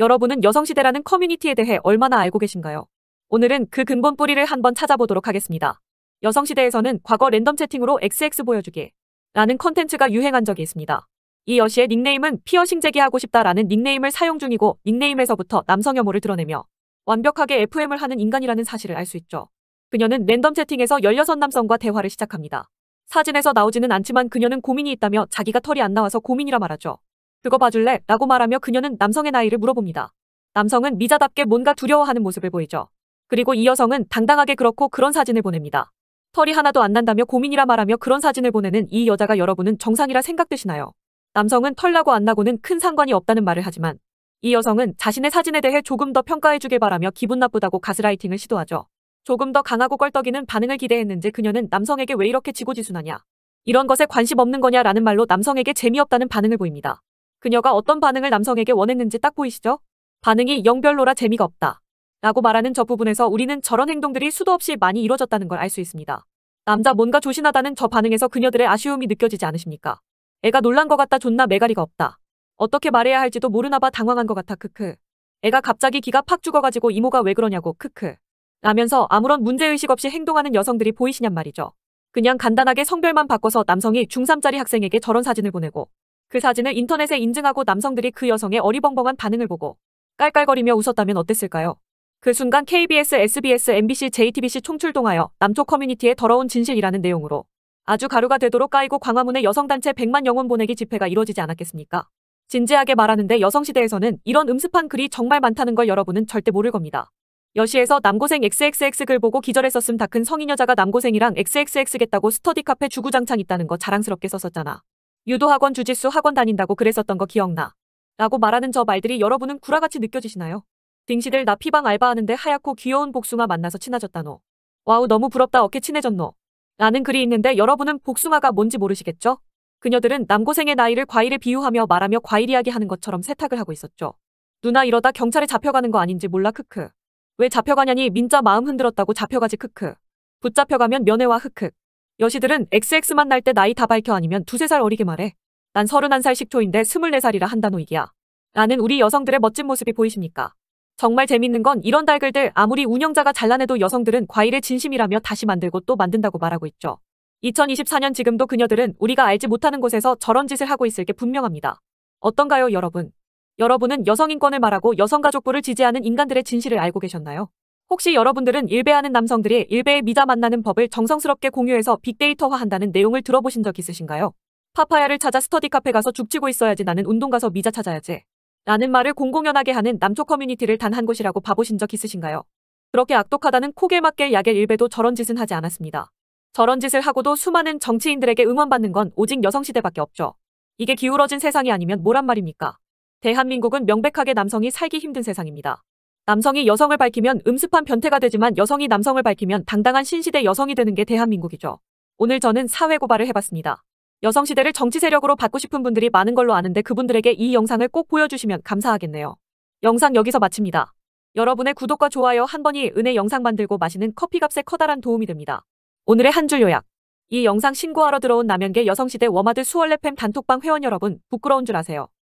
여러분은 여성시대라는 커뮤니티에 대해 얼마나 알고 계신가요? 오늘은 그 근본 뿌리를 한번 찾아보도록 하겠습니다. 여성시대에서는 과거 랜덤 채팅으로 XX 보여주기 라는 컨텐츠가 유행한 적이 있습니다. 이 여시의 닉네임은 피어싱 재기하고 싶다라는 닉네임을 사용 중이고 닉네임에서부터 남성 혐오를 드러내며 완벽하게 FM을 하는 인간이라는 사실을 알 수 있죠. 그녀는 랜덤 채팅에서 16남성과 대화를 시작합니다. 사진에서 나오지는 않지만 그녀는 고민이 있다며 자기가 털이 안 나와서 고민이라 말하죠. 그거 봐줄래? 라고 말하며 그녀는 남성의 나이를 물어봅니다. 남성은 미자답게 뭔가 두려워하는 모습을 보이죠. 그리고 이 여성은 당당하게 그렇고 그런 사진을 보냅니다. 털이 하나도 안 난다며 고민이라 말하며 그런 사진을 보내는 이 여자가 여러분은 정상이라 생각되시나요? 남성은 털 나고 안 나고는 큰 상관이 없다는 말을 하지만 이 여성은 자신의 사진에 대해 조금 더 평가해주길 바라며 기분 나쁘다고 가스라이팅을 시도하죠. 조금 더 강하고 껄떡이는 반응을 기대했는지 그녀는 남성에게 왜 이렇게 지고지순하냐. 이런 것에 관심 없는 거냐라는 말로 남성에게 재미없다는 반응을 보입니다. 그녀가 어떤 반응을 남성에게 원했는지 딱 보이시죠? 반응이 영별로라 재미가 없다. 라고 말하는 저 부분에서 우리는 저런 행동들이 수도 없이 많이 이뤄졌다는 걸 알 수 있습니다. 남자 뭔가 조신하다는 저 반응에서 그녀들의 아쉬움이 느껴지지 않으십니까? 애가 놀란 것 같다 존나 메가리가 없다. 어떻게 말해야 할지도 모르나 봐 당황한 것 같아 크크. 애가 갑자기 기가 팍 죽어가지고 이모가 왜 그러냐고 크크. 라면서 아무런 문제의식 없이 행동하는 여성들이 보이시냔 말이죠. 그냥 간단하게 성별만 바꿔서 남성이 중3짜리 학생에게 저런 사진을 보내고 그 사진을 인터넷에 인증하고 남성들이 그 여성의 어리벙벙한 반응을 보고 깔깔거리며 웃었다면 어땠을까요? 그 순간 KBS, SBS, MBC, JTBC 총출동하여 남초 커뮤니티의 더러운 진실이라는 내용으로 아주 가루가 되도록 까이고 광화문의 여성단체 100만 영혼 보내기 집회가 이뤄지지 않았겠습니까? 진지하게 말하는데 여성시대에서는 이런 음습한 글이 정말 많다는 걸 여러분은 절대 모를 겁니다. 여시에서 남고생 XXX 글 보고 기절했었음 다 큰 성인 여자가 남고생이랑 XXX겠다고 스터디 카페 주구장창 있다는 거 자랑스럽게 썼었잖아. 유도학원 주짓수 학원 다닌다고 그랬었던 거 기억나. 라고 말하는 저 말들이 여러분은 구라같이 느껴지시나요? 딩시들 나 피방 알바하는데 하얗고 귀여운 복숭아 만나서 친해졌다노. 와우 너무 부럽다 어깨 친해졌노. 라는 글이 있는데 여러분은 복숭아가 뭔지 모르시겠죠? 그녀들은 남고생의 나이를 과일에 비유하며 말하며 과일 이야기 하는 것처럼 세탁을 하고 있었죠. 누나 이러다 경찰에 잡혀가는 거 아닌지 몰라 크크. 왜 잡혀가냐니 민자 마음 흔들었다고 잡혀가지 크크. 붙잡혀가면 면회와 흑흑. 여시들은 XX 만날 때 나이 다 밝혀 아니면 두세 살 어리게 말해. 난 서른한 살 식초인데 스물네 살이라 한다노 이기야. 라는 우리 여성들의 멋진 모습이 보이십니까? 정말 재밌는 건 이런 달글들 아무리 운영자가 잘라내도 여성들은 과일의 진심이라며 다시 만들고 또 만든다고 말하고 있죠. 2024년 지금도 그녀들은 우리가 알지 못하는 곳에서 저런 짓을 하고 있을 게 분명합니다. 어떤가요 여러분? 여러분은 여성인권을 말하고 여성가족부를 지지하는 인간들의 진실을 알고 계셨나요? 혹시 여러분들은 일베하는 남성들이 일베의 미자 만나는 법을 정성스럽게 공유해서 빅데이터화한다는 내용을 들어보신 적 있으신가요? 파파야를 찾아 스터디 카페 가서 죽치고 있어야지 나는 운동 가서 미자 찾아야지. 라는 말을 공공연하게 하는 남초 커뮤니티를 단 한 곳이라고 봐보신 적 있으신가요? 그렇게 악독하다는 코게맞게 약의 일베도 저런 짓은 하지 않았습니다. 저런 짓을 하고도 수많은 정치인들에게 응원받는 건 오직 여성시대밖에 없죠. 이게 기울어진 세상이 아니면 뭐란 말입니까? 대한민국은 명백하게 남성이 살기 힘든 세상입니다. 남성이 여성을 밝히면 음습한 변태가 되지만 여성이 남성을 밝히면 당당한 신시대 여성이 되는 게 대한민국이죠. 오늘 저는 사회 고발을 해봤습니다. 여성 시대를 정치 세력으로 받고 싶은 분들이 많은 걸로 아는데 그분들에게 이 영상을 꼭 보여주시면 감사하겠네요. 영상 여기서 마칩니다. 여러분의 구독과 좋아요 한 번이 은혜 영상 만들고 마시는 커피값에 커다란 도움이 됩니다. 오늘의 한 줄 요약. 이 영상 신고하러 들어온 남연계 여성시대 워마드 수월래팸 단톡방 회원 여러분 부끄러운 줄 아세요.